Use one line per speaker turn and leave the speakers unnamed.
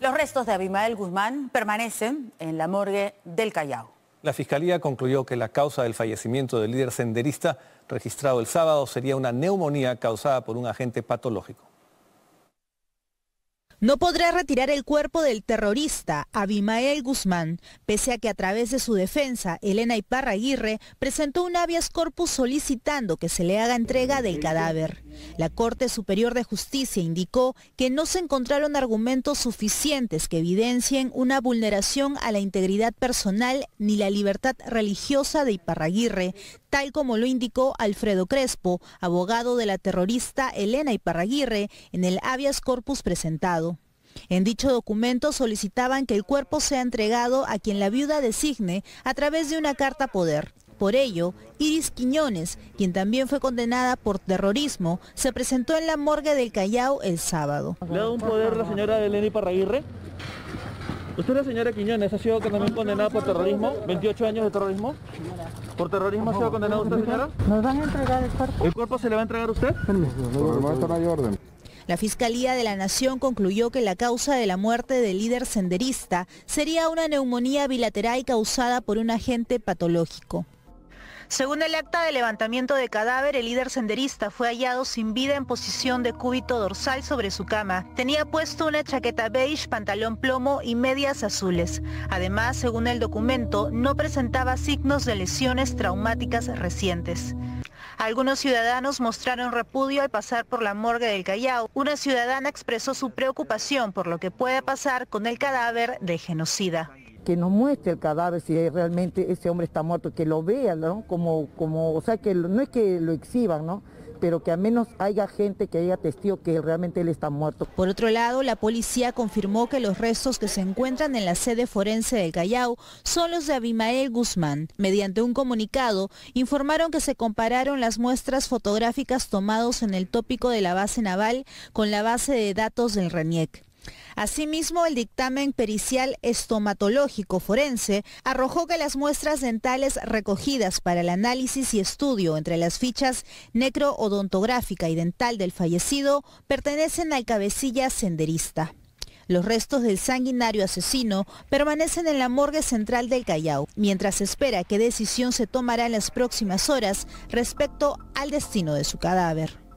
Los restos de Abimael Guzmán permanecen en la morgue del Callao. La Fiscalía concluyó que la causa del fallecimiento del líder senderista registrado el sábado sería una neumonía causada por un agente patológico. No podrá retirar el cuerpo del terrorista Abimael Guzmán, pese a que a través de su defensa, Elena Iparra Aguirre presentó un habeas corpus solicitando que se le haga entrega del cadáver. La Corte Superior de Justicia indicó que no se encontraron argumentos suficientes que evidencien una vulneración a la integridad personal ni la libertad religiosa de Iparraguirre, tal como lo indicó Alfredo Crespo, abogado de la terrorista Elena Iparraguirre, en el habeas corpus presentado. En dicho documento solicitaban que el cuerpo sea entregado a quien la viuda designe a través de una carta poder. Por ello, Iris Quiñones, quien también fue condenada por terrorismo, se presentó en la morgue del Callao el sábado. ¿Le ha dado un poder la señora Eleni Parraguirre? Usted, la señora Quiñones, ha sido también condenada por terrorismo, 28 años de terrorismo. ¿Por terrorismo ha sido condenada usted, señora? ¿Nos van a entregar el cuerpo? ¿El cuerpo se le va a entregar a usted? orden. La Fiscalía de la Nación concluyó que la causa de la muerte del líder senderista sería una neumonía bilateral causada por un agente patológico. Según el acta de levantamiento de cadáver, el líder senderista fue hallado sin vida en posición de cúbito dorsal sobre su cama. Tenía puesto una chaqueta beige, pantalón plomo y medias azules. Además, según el documento, no presentaba signos de lesiones traumáticas recientes. Algunos ciudadanos mostraron repudio al pasar por la morgue del Callao. Una ciudadana expresó su preocupación por lo que puede pasar con el cadáver de genocida que nos muestre el cadáver si realmente ese hombre está muerto, que lo vean, ¿no? Como, como, o sea, que no es que lo exhiban, ¿no? pero que al menos haya gente que haya testigo que realmente él está muerto. Por otro lado, la policía confirmó que los restos que se encuentran en la sede forense del Callao son los de Abimael Guzmán. Mediante un comunicado, informaron que se compararon las muestras fotográficas tomadas en el tópico de la base naval con la base de datos del RENIEC. Asimismo, el dictamen pericial estomatológico forense arrojó que las muestras dentales recogidas para el análisis y estudio entre las fichas necroodontográfica y dental del fallecido pertenecen al cabecilla senderista. Los restos del sanguinario asesino permanecen en la morgue central del Callao, mientras se espera qué decisión se tomará en las próximas horas respecto al destino de su cadáver.